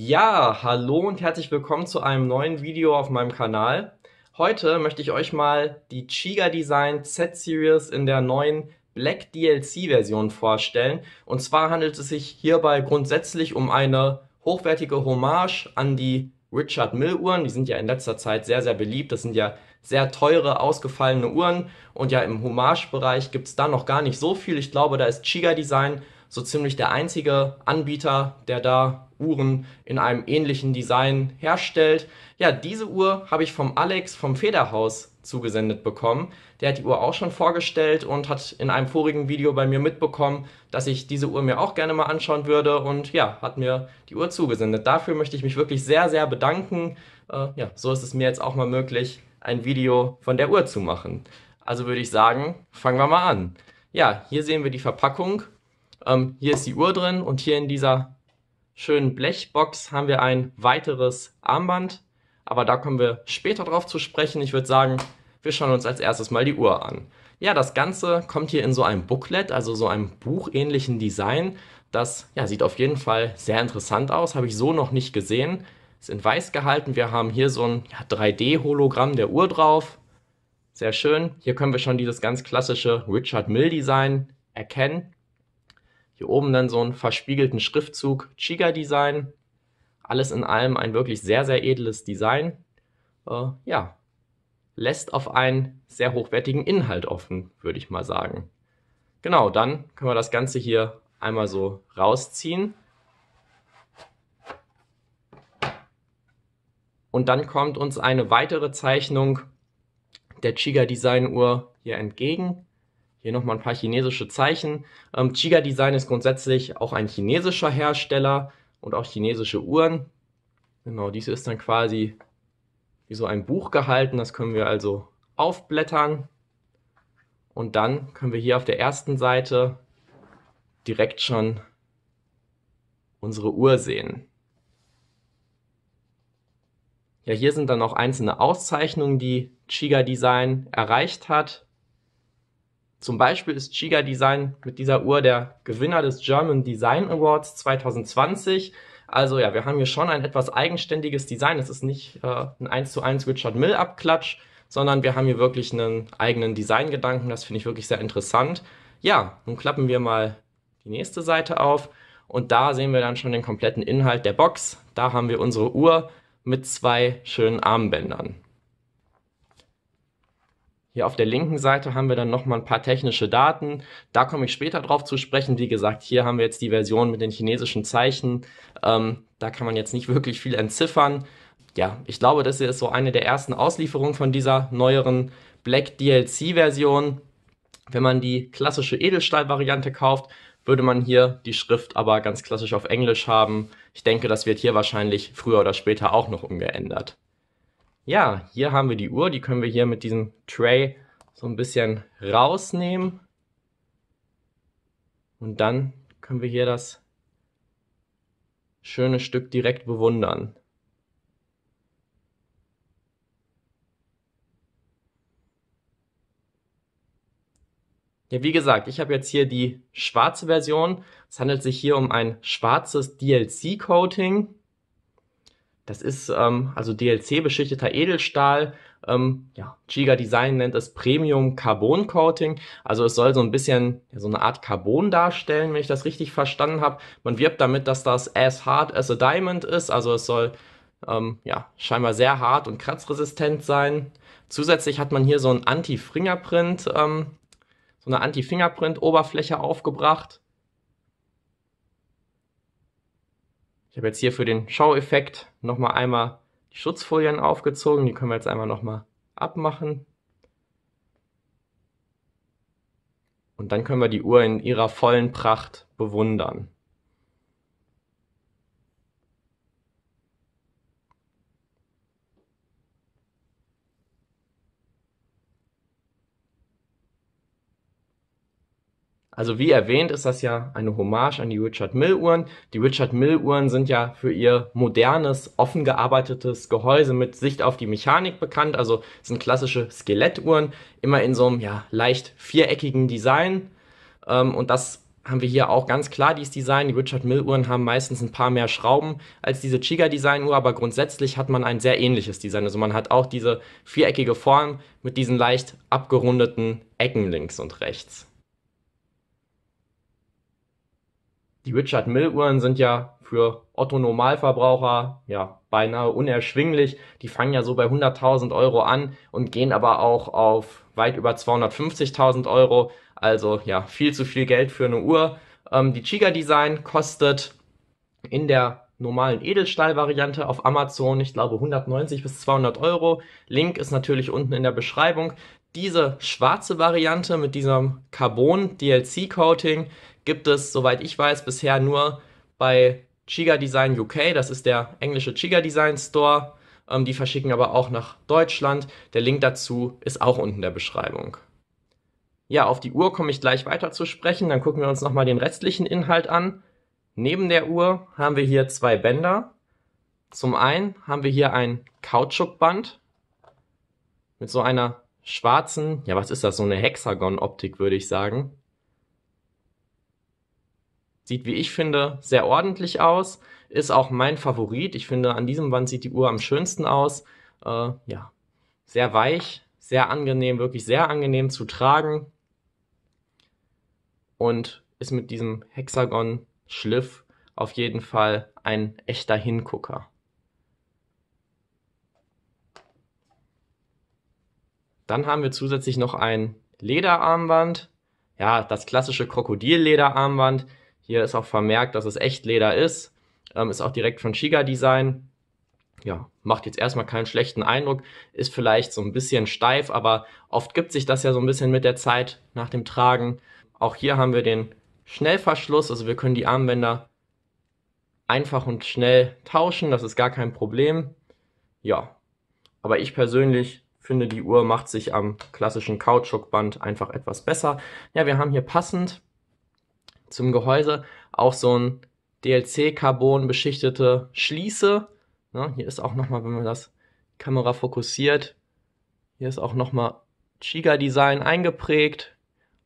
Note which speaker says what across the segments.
Speaker 1: Ja, hallo und herzlich willkommen zu einem neuen Video auf meinem Kanal. Heute möchte ich euch mal die Chiga Design Z-Series in der neuen Black DLC-Version vorstellen. Und zwar handelt es sich hierbei grundsätzlich um eine hochwertige Hommage an die Richard Mill Uhren. Die sind ja in letzter Zeit sehr, sehr beliebt. Das sind ja sehr teure, ausgefallene Uhren. Und ja, im Hommage-Bereich gibt es da noch gar nicht so viel. Ich glaube, da ist Chiga Design so ziemlich der einzige Anbieter, der da Uhren in einem ähnlichen Design herstellt. Ja, diese Uhr habe ich vom Alex vom Federhaus zugesendet bekommen. Der hat die Uhr auch schon vorgestellt und hat in einem vorigen Video bei mir mitbekommen, dass ich diese Uhr mir auch gerne mal anschauen würde und ja, hat mir die Uhr zugesendet. Dafür möchte ich mich wirklich sehr, sehr bedanken. Äh, ja, so ist es mir jetzt auch mal möglich, ein Video von der Uhr zu machen. Also würde ich sagen, fangen wir mal an. Ja, hier sehen wir die Verpackung ähm, hier ist die Uhr drin und hier in dieser schönen Blechbox haben wir ein weiteres Armband. Aber da kommen wir später drauf zu sprechen. Ich würde sagen, wir schauen uns als erstes mal die Uhr an. Ja, das Ganze kommt hier in so einem Booklet, also so einem buchähnlichen Design. Das ja, sieht auf jeden Fall sehr interessant aus, habe ich so noch nicht gesehen. Ist in weiß gehalten. Wir haben hier so ein ja, 3D-Hologramm der Uhr drauf. Sehr schön. Hier können wir schon dieses ganz klassische Richard Mill-Design erkennen. Hier oben dann so einen verspiegelten Schriftzug Chiga Design. Alles in allem ein wirklich sehr, sehr edles Design. Äh, ja, lässt auf einen sehr hochwertigen Inhalt offen, würde ich mal sagen. Genau, dann können wir das Ganze hier einmal so rausziehen. Und dann kommt uns eine weitere Zeichnung der Chiga Design Uhr hier entgegen. Hier nochmal ein paar chinesische Zeichen. Ähm, Chiga Design ist grundsätzlich auch ein chinesischer Hersteller und auch chinesische Uhren. Genau, dies ist dann quasi wie so ein Buch gehalten. Das können wir also aufblättern. Und dann können wir hier auf der ersten Seite direkt schon unsere Uhr sehen. Ja, hier sind dann noch einzelne Auszeichnungen, die Chiga Design erreicht hat. Zum Beispiel ist Chiga Design mit dieser Uhr der Gewinner des German Design Awards 2020. Also ja, wir haben hier schon ein etwas eigenständiges Design. Es ist nicht äh, ein 1 zu 1 Richard Mill Abklatsch, sondern wir haben hier wirklich einen eigenen Designgedanken. Das finde ich wirklich sehr interessant. Ja, nun klappen wir mal die nächste Seite auf und da sehen wir dann schon den kompletten Inhalt der Box. Da haben wir unsere Uhr mit zwei schönen Armbändern. Hier auf der linken Seite haben wir dann nochmal ein paar technische Daten. Da komme ich später drauf zu sprechen. Wie gesagt, hier haben wir jetzt die Version mit den chinesischen Zeichen. Ähm, da kann man jetzt nicht wirklich viel entziffern. Ja, ich glaube, das hier ist so eine der ersten Auslieferungen von dieser neueren Black DLC-Version. Wenn man die klassische Edelstahl-Variante kauft, würde man hier die Schrift aber ganz klassisch auf Englisch haben. Ich denke, das wird hier wahrscheinlich früher oder später auch noch umgeändert ja, hier haben wir die Uhr, die können wir hier mit diesem Tray so ein bisschen rausnehmen. Und dann können wir hier das schöne Stück direkt bewundern. Ja, wie gesagt, ich habe jetzt hier die schwarze Version. Es handelt sich hier um ein schwarzes DLC-Coating. Das ist ähm, also DLC-beschichteter Edelstahl. Ähm, ja, Giga Design nennt es Premium Carbon Coating. Also es soll so ein bisschen ja, so eine Art Carbon darstellen, wenn ich das richtig verstanden habe. Man wirbt damit, dass das as hard as a diamond ist. Also es soll ähm, ja, scheinbar sehr hart und kratzresistent sein. Zusätzlich hat man hier so ein Anti-Fingerprint, ähm, so eine Anti-Fingerprint-Oberfläche aufgebracht. Ich habe jetzt hier für den Schaueffekt nochmal einmal die Schutzfolien aufgezogen. Die können wir jetzt einmal nochmal abmachen. Und dann können wir die Uhr in ihrer vollen Pracht bewundern. Also wie erwähnt ist das ja eine Hommage an die Richard Mill Uhren. Die Richard Mill Uhren sind ja für ihr modernes, offen gearbeitetes Gehäuse mit Sicht auf die Mechanik bekannt. Also sind klassische Skelettuhren, immer in so einem ja, leicht viereckigen Design. Ähm, und das haben wir hier auch ganz klar dieses Design. Die Richard Mill Uhren haben meistens ein paar mehr Schrauben als diese Chiga Design Uhr, aber grundsätzlich hat man ein sehr ähnliches Design. Also man hat auch diese viereckige Form mit diesen leicht abgerundeten Ecken links und rechts. Die Richard Mill Uhren sind ja für Otto Normalverbraucher ja beinahe unerschwinglich. Die fangen ja so bei 100.000 Euro an und gehen aber auch auf weit über 250.000 Euro. Also ja, viel zu viel Geld für eine Uhr. Ähm, die Chiga Design kostet in der normalen Edelstahl-Variante auf Amazon, ich glaube 190 bis 200 Euro. Link ist natürlich unten in der Beschreibung. Diese schwarze Variante mit diesem Carbon DLC-Coating gibt es, soweit ich weiß, bisher nur bei Chiga Design UK. Das ist der englische Chiga Design Store. Ähm, die verschicken aber auch nach Deutschland. Der Link dazu ist auch unten in der Beschreibung. Ja, auf die Uhr komme ich gleich weiter zu sprechen. Dann gucken wir uns nochmal den restlichen Inhalt an. Neben der Uhr haben wir hier zwei Bänder. Zum einen haben wir hier ein Kautschukband mit so einer schwarzen, ja, was ist das, so eine Hexagon-Optik, würde ich sagen. Sieht, wie ich finde, sehr ordentlich aus. Ist auch mein Favorit. Ich finde, an diesem Band sieht die Uhr am schönsten aus. Äh, ja, sehr weich, sehr angenehm, wirklich sehr angenehm zu tragen. Und ist mit diesem Hexagon-Schliff auf jeden Fall ein echter Hingucker. Dann haben wir zusätzlich noch ein Lederarmband. Ja, das klassische Krokodillederarmband. Hier ist auch vermerkt, dass es echt Leder ist. Ähm, ist auch direkt von Shiga Design. Ja, macht jetzt erstmal keinen schlechten Eindruck, ist vielleicht so ein bisschen steif, aber oft gibt sich das ja so ein bisschen mit der Zeit nach dem Tragen. Auch hier haben wir den Schnellverschluss, also wir können die Armbänder einfach und schnell tauschen, das ist gar kein Problem. Ja, aber ich persönlich finde, die Uhr macht sich am klassischen Kautschukband einfach etwas besser. Ja, wir haben hier passend zum Gehäuse auch so ein DLC-Carbon beschichtete Schließe. Ne, hier ist auch nochmal, wenn man das Kamera fokussiert, hier ist auch nochmal Chiga-Design eingeprägt.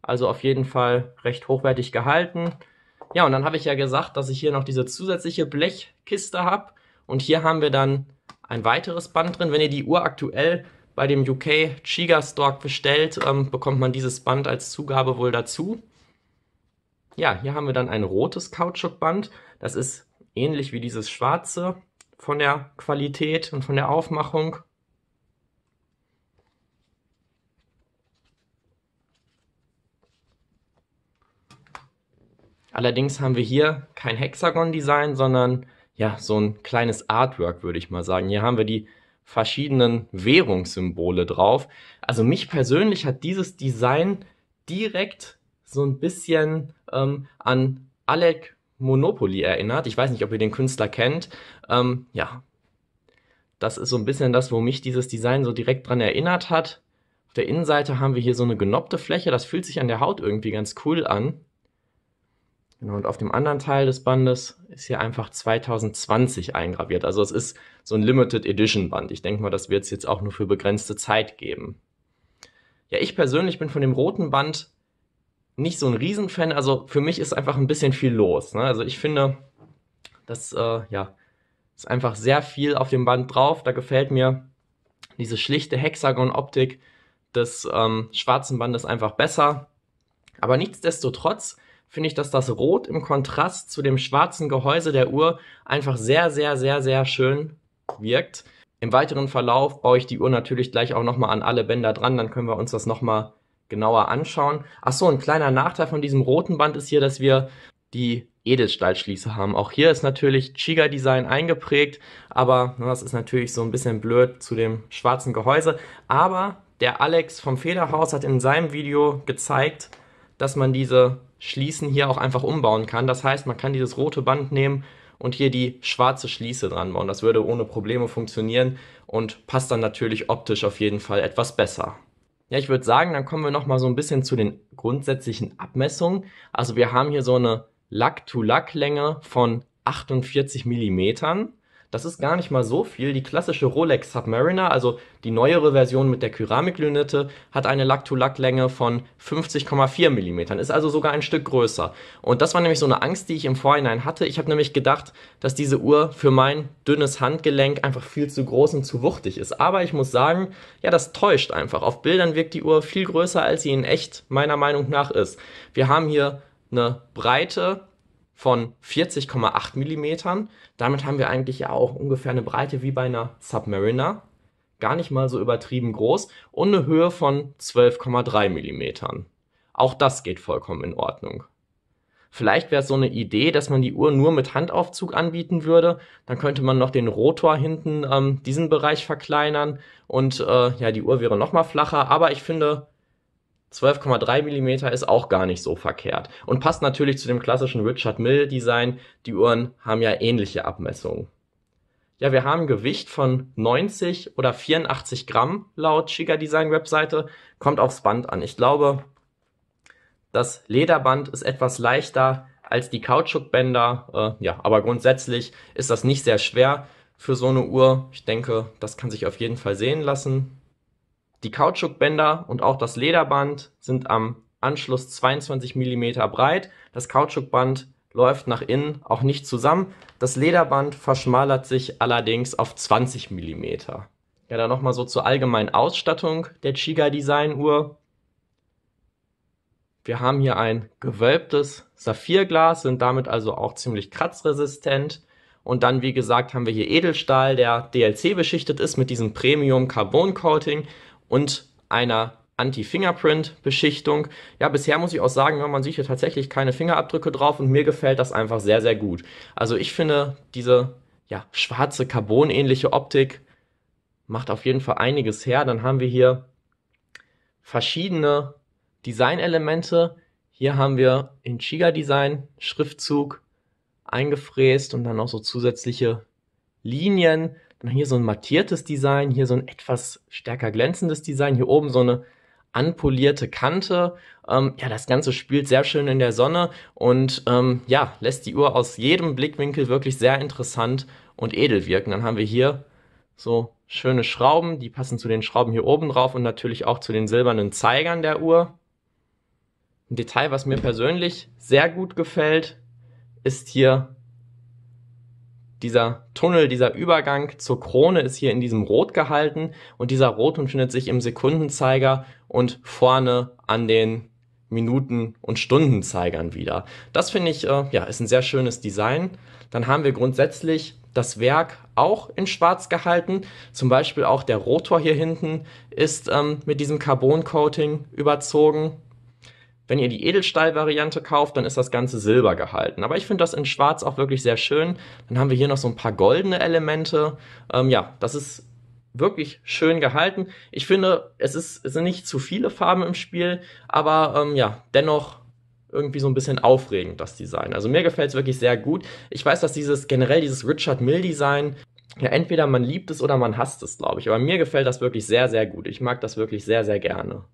Speaker 1: Also auf jeden Fall recht hochwertig gehalten. Ja, und dann habe ich ja gesagt, dass ich hier noch diese zusätzliche Blechkiste habe. Und hier haben wir dann ein weiteres Band drin. Wenn ihr die Uhr aktuell bei dem UK Chiga Stock bestellt, ähm, bekommt man dieses Band als Zugabe wohl dazu. Ja, hier haben wir dann ein rotes Kautschukband. Das ist ähnlich wie dieses schwarze von der Qualität und von der Aufmachung. Allerdings haben wir hier kein Hexagon-Design, sondern ja, so ein kleines Artwork, würde ich mal sagen. Hier haben wir die verschiedenen Währungssymbole drauf. Also mich persönlich hat dieses Design direkt so ein bisschen ähm, an Alec Monopoly erinnert. Ich weiß nicht, ob ihr den Künstler kennt. Ähm, ja, das ist so ein bisschen das, wo mich dieses Design so direkt dran erinnert hat. Auf der Innenseite haben wir hier so eine genoppte Fläche. Das fühlt sich an der Haut irgendwie ganz cool an. Genau, und auf dem anderen Teil des Bandes ist hier einfach 2020 eingraviert. Also es ist so ein Limited Edition Band. Ich denke mal, das wird es jetzt auch nur für begrenzte Zeit geben. Ja, ich persönlich bin von dem roten Band nicht so ein Riesenfan. Also für mich ist einfach ein bisschen viel los. Ne? Also ich finde, das äh, ja, ist einfach sehr viel auf dem Band drauf. Da gefällt mir diese schlichte Hexagon-Optik des ähm, schwarzen Bandes einfach besser. Aber nichtsdestotrotz finde ich, dass das Rot im Kontrast zu dem schwarzen Gehäuse der Uhr einfach sehr, sehr, sehr, sehr schön wirkt. Im weiteren Verlauf baue ich die Uhr natürlich gleich auch nochmal an alle Bänder dran, dann können wir uns das nochmal genauer anschauen. Ach so, ein kleiner Nachteil von diesem roten Band ist hier, dass wir die Edelstahlschließe haben. Auch hier ist natürlich Chiga Design eingeprägt, aber na, ne, das ist natürlich so ein bisschen blöd zu dem schwarzen Gehäuse. Aber der Alex vom Federhaus hat in seinem Video gezeigt, dass man diese Schließen hier auch einfach umbauen kann. Das heißt, man kann dieses rote Band nehmen und hier die schwarze Schließe dran bauen. Das würde ohne Probleme funktionieren und passt dann natürlich optisch auf jeden Fall etwas besser. Ja, ich würde sagen, dann kommen wir noch mal so ein bisschen zu den grundsätzlichen Abmessungen. Also wir haben hier so eine Lack-to-Lack-Länge von 48 Millimetern. Das ist gar nicht mal so viel. Die klassische Rolex Submariner, also die neuere Version mit der Keramiklünette, hat eine Lack-to-Lack-Länge von 50,4 mm, ist also sogar ein Stück größer. Und das war nämlich so eine Angst, die ich im Vorhinein hatte. Ich habe nämlich gedacht, dass diese Uhr für mein dünnes Handgelenk einfach viel zu groß und zu wuchtig ist. Aber ich muss sagen, ja, das täuscht einfach. Auf Bildern wirkt die Uhr viel größer, als sie in echt meiner Meinung nach ist. Wir haben hier eine Breite von 40,8 mm. Damit haben wir eigentlich ja auch ungefähr eine Breite wie bei einer Submariner. Gar nicht mal so übertrieben groß. Und eine Höhe von 12,3 mm. Auch das geht vollkommen in Ordnung. Vielleicht wäre es so eine Idee, dass man die Uhr nur mit Handaufzug anbieten würde. Dann könnte man noch den Rotor hinten ähm, diesen Bereich verkleinern und äh, ja, die Uhr wäre noch mal flacher. Aber ich finde, 12,3 mm ist auch gar nicht so verkehrt und passt natürlich zu dem klassischen Richard Mill Design. Die Uhren haben ja ähnliche Abmessungen. Ja, wir haben Gewicht von 90 oder 84 Gramm laut Chica Design Webseite. Kommt aufs Band an. Ich glaube, das Lederband ist etwas leichter als die Kautschukbänder. Äh, ja, aber grundsätzlich ist das nicht sehr schwer für so eine Uhr. Ich denke, das kann sich auf jeden Fall sehen lassen. Die Kautschukbänder und auch das Lederband sind am Anschluss 22 mm breit. Das Kautschukband läuft nach innen auch nicht zusammen. Das Lederband verschmalert sich allerdings auf 20 mm. Ja, dann nochmal so zur allgemeinen Ausstattung der Chiga Design Uhr. Wir haben hier ein gewölbtes Saphirglas, sind damit also auch ziemlich kratzresistent. Und dann, wie gesagt, haben wir hier Edelstahl, der DLC beschichtet ist mit diesem Premium Carbon Coating und einer Anti-Fingerprint-Beschichtung. Ja, bisher muss ich auch sagen, man sieht hier tatsächlich keine Fingerabdrücke drauf und mir gefällt das einfach sehr, sehr gut. Also ich finde, diese ja, schwarze, Carbon-ähnliche Optik macht auf jeden Fall einiges her. Dann haben wir hier verschiedene Designelemente. Hier haben wir in Chiga-Design Schriftzug eingefräst und dann noch so zusätzliche Linien hier so ein mattiertes Design, hier so ein etwas stärker glänzendes Design, hier oben so eine anpolierte Kante. Ähm, ja, das Ganze spielt sehr schön in der Sonne und ähm, ja, lässt die Uhr aus jedem Blickwinkel wirklich sehr interessant und edel wirken. Dann haben wir hier so schöne Schrauben, die passen zu den Schrauben hier oben drauf und natürlich auch zu den silbernen Zeigern der Uhr. Ein Detail, was mir persönlich sehr gut gefällt, ist hier dieser Tunnel, dieser Übergang zur Krone ist hier in diesem Rot gehalten und dieser Rotton findet sich im Sekundenzeiger und vorne an den Minuten- und Stundenzeigern wieder. Das finde ich, äh, ja, ist ein sehr schönes Design. Dann haben wir grundsätzlich das Werk auch in schwarz gehalten. Zum Beispiel auch der Rotor hier hinten ist ähm, mit diesem Carbon-Coating überzogen. Wenn ihr die Edelstahl-Variante kauft, dann ist das Ganze silber gehalten. Aber ich finde das in schwarz auch wirklich sehr schön. Dann haben wir hier noch so ein paar goldene Elemente. Ähm, ja, das ist wirklich schön gehalten. Ich finde, es, ist, es sind nicht zu viele Farben im Spiel, aber ähm, ja, dennoch irgendwie so ein bisschen aufregend, das Design. Also mir gefällt es wirklich sehr gut. Ich weiß, dass dieses generell dieses Richard Mill-Design, ja, entweder man liebt es oder man hasst es, glaube ich. Aber mir gefällt das wirklich sehr, sehr gut. Ich mag das wirklich sehr, sehr gerne.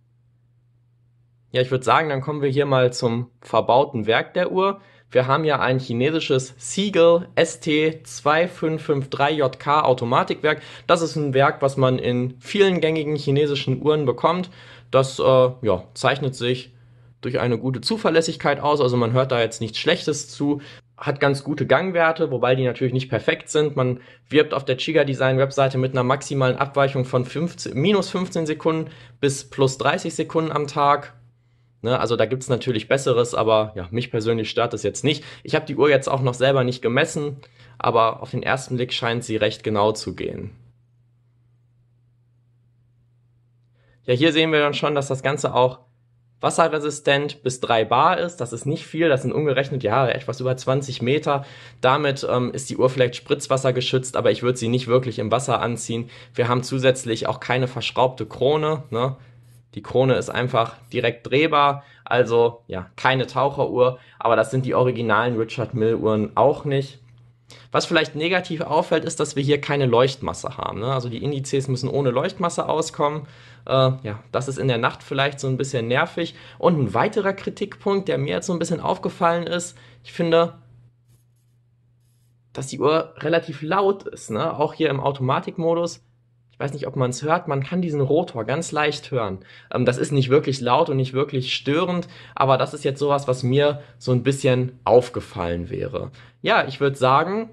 Speaker 1: Ja, ich würde sagen, dann kommen wir hier mal zum verbauten Werk der Uhr. Wir haben ja ein chinesisches Siegel ST2553JK Automatikwerk. Das ist ein Werk, was man in vielen gängigen chinesischen Uhren bekommt. Das äh, ja, zeichnet sich durch eine gute Zuverlässigkeit aus. Also man hört da jetzt nichts Schlechtes zu. Hat ganz gute Gangwerte, wobei die natürlich nicht perfekt sind. Man wirbt auf der Chiga Design Webseite mit einer maximalen Abweichung von 15, minus 15 Sekunden bis plus 30 Sekunden am Tag. Ne, also da gibt es natürlich Besseres, aber ja, mich persönlich stört das jetzt nicht. Ich habe die Uhr jetzt auch noch selber nicht gemessen, aber auf den ersten Blick scheint sie recht genau zu gehen. Ja, hier sehen wir dann schon, dass das Ganze auch wasserresistent bis 3 Bar ist. Das ist nicht viel, das sind umgerechnet, ja, etwas über 20 Meter. Damit ähm, ist die Uhr vielleicht spritzwassergeschützt, aber ich würde sie nicht wirklich im Wasser anziehen. Wir haben zusätzlich auch keine verschraubte Krone. Ne? Die Krone ist einfach direkt drehbar, also ja, keine Taucheruhr, aber das sind die originalen Richard Mill Uhren auch nicht. Was vielleicht negativ auffällt, ist, dass wir hier keine Leuchtmasse haben. Ne? Also die Indizes müssen ohne Leuchtmasse auskommen. Äh, ja, das ist in der Nacht vielleicht so ein bisschen nervig. Und ein weiterer Kritikpunkt, der mir jetzt so ein bisschen aufgefallen ist, ich finde, dass die Uhr relativ laut ist. Ne? Auch hier im Automatikmodus ich weiß nicht, ob man es hört, man kann diesen Rotor ganz leicht hören. Ähm, das ist nicht wirklich laut und nicht wirklich störend, aber das ist jetzt sowas, was mir so ein bisschen aufgefallen wäre. Ja, ich würde sagen,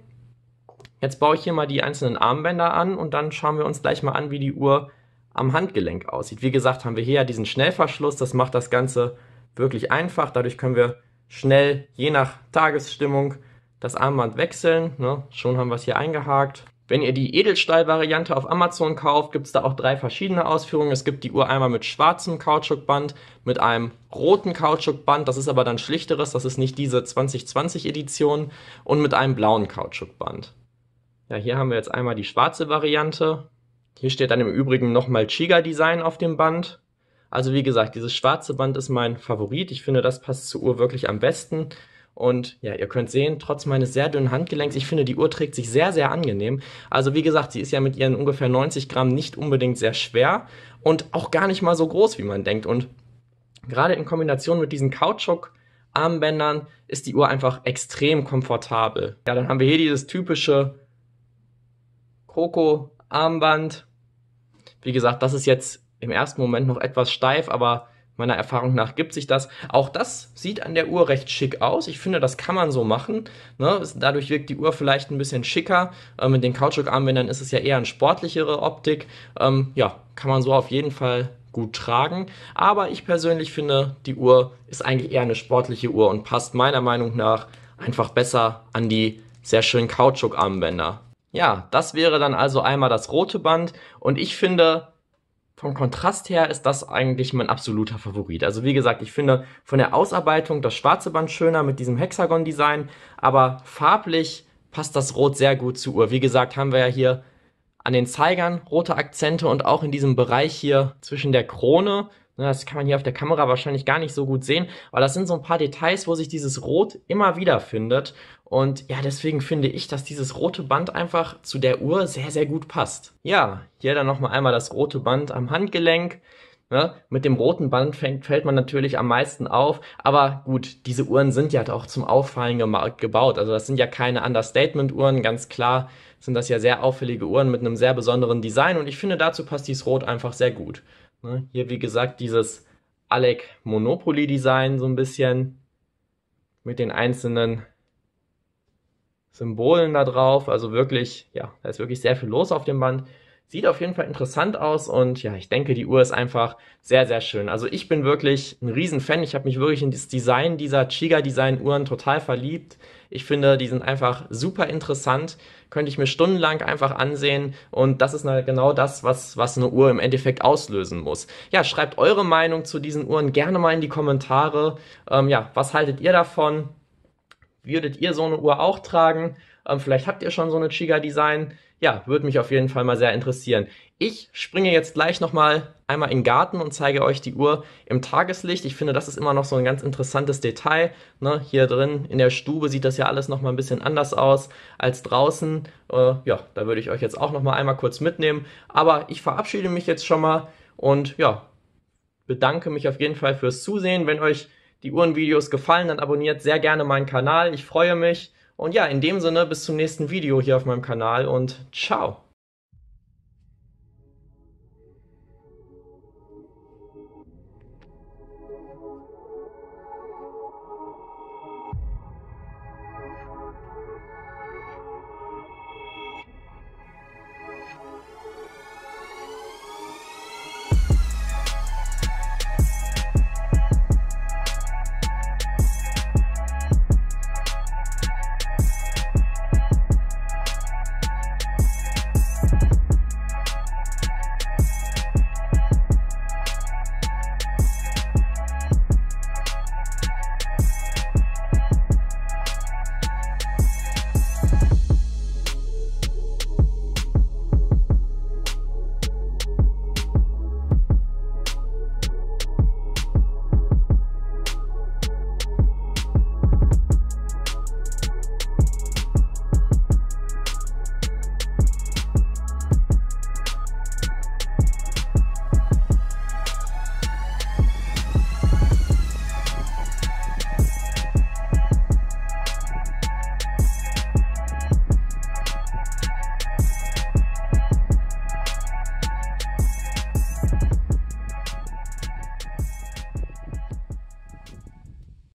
Speaker 1: jetzt baue ich hier mal die einzelnen Armbänder an und dann schauen wir uns gleich mal an, wie die Uhr am Handgelenk aussieht. Wie gesagt, haben wir hier ja diesen Schnellverschluss, das macht das Ganze wirklich einfach. Dadurch können wir schnell, je nach Tagesstimmung, das Armband wechseln. Ne? Schon haben wir es hier eingehakt. Wenn ihr die Edelstahl-Variante auf Amazon kauft, gibt es da auch drei verschiedene Ausführungen. Es gibt die Uhr einmal mit schwarzem Kautschukband, mit einem roten Kautschukband, das ist aber dann schlichteres, das ist nicht diese 2020-Edition, und mit einem blauen Kautschukband. Ja, hier haben wir jetzt einmal die schwarze Variante. Hier steht dann im Übrigen nochmal Chiga-Design auf dem Band. Also wie gesagt, dieses schwarze Band ist mein Favorit. Ich finde, das passt zur Uhr wirklich am besten. Und ja, ihr könnt sehen, trotz meines sehr dünnen Handgelenks, ich finde, die Uhr trägt sich sehr, sehr angenehm. Also wie gesagt, sie ist ja mit ihren ungefähr 90 Gramm nicht unbedingt sehr schwer und auch gar nicht mal so groß, wie man denkt. Und gerade in Kombination mit diesen Kautschuk-Armbändern ist die Uhr einfach extrem komfortabel. Ja, dann haben wir hier dieses typische Kroko-Armband. Wie gesagt, das ist jetzt im ersten Moment noch etwas steif, aber Meiner Erfahrung nach gibt sich das. Auch das sieht an der Uhr recht schick aus. Ich finde, das kann man so machen. Ne? Dadurch wirkt die Uhr vielleicht ein bisschen schicker. Ähm, mit den Kautschukarmbändern ist es ja eher eine sportlichere Optik. Ähm, ja, kann man so auf jeden Fall gut tragen. Aber ich persönlich finde, die Uhr ist eigentlich eher eine sportliche Uhr und passt meiner Meinung nach einfach besser an die sehr schönen Kautschukarmbänder. Ja, das wäre dann also einmal das rote Band und ich finde, vom Kontrast her ist das eigentlich mein absoluter Favorit. Also wie gesagt, ich finde von der Ausarbeitung das schwarze Band schöner mit diesem Hexagon-Design, aber farblich passt das Rot sehr gut zur Uhr. Wie gesagt, haben wir ja hier an den Zeigern rote Akzente und auch in diesem Bereich hier zwischen der Krone Ne, das kann man hier auf der Kamera wahrscheinlich gar nicht so gut sehen, aber das sind so ein paar Details, wo sich dieses Rot immer wieder findet. Und ja, deswegen finde ich, dass dieses rote Band einfach zu der Uhr sehr, sehr gut passt. Ja, hier dann nochmal einmal das rote Band am Handgelenk. Ne? Mit dem roten Band fängt, fällt man natürlich am meisten auf, aber gut, diese Uhren sind ja auch zum Auffallen gebaut. Also das sind ja keine Understatement-Uhren, ganz klar sind das ja sehr auffällige Uhren mit einem sehr besonderen Design und ich finde, dazu passt dieses Rot einfach sehr gut. Ne? Hier, wie gesagt, dieses Alec Monopoly Design so ein bisschen mit den einzelnen Symbolen da drauf. Also wirklich, ja, da ist wirklich sehr viel los auf dem Band. Sieht auf jeden Fall interessant aus und ja, ich denke, die Uhr ist einfach sehr, sehr schön. Also ich bin wirklich ein Riesenfan. Ich habe mich wirklich in das Design dieser Chiga-Design-Uhren total verliebt. Ich finde, die sind einfach super interessant. Könnte ich mir stundenlang einfach ansehen. Und das ist halt genau das, was, was eine Uhr im Endeffekt auslösen muss. Ja, schreibt eure Meinung zu diesen Uhren gerne mal in die Kommentare. Ähm, ja, was haltet ihr davon? Würdet ihr so eine Uhr auch tragen? Ähm, vielleicht habt ihr schon so eine Chiga Design ja, würde mich auf jeden Fall mal sehr interessieren. Ich springe jetzt gleich nochmal einmal in den Garten und zeige euch die Uhr im Tageslicht. Ich finde, das ist immer noch so ein ganz interessantes Detail. Ne? Hier drin in der Stube sieht das ja alles nochmal ein bisschen anders aus als draußen. Äh, ja, da würde ich euch jetzt auch nochmal einmal kurz mitnehmen. Aber ich verabschiede mich jetzt schon mal und ja, bedanke mich auf jeden Fall fürs Zusehen. Wenn euch die Uhrenvideos gefallen, dann abonniert sehr gerne meinen Kanal. Ich freue mich. Und ja, in dem Sinne, bis zum nächsten Video hier auf meinem Kanal und ciao!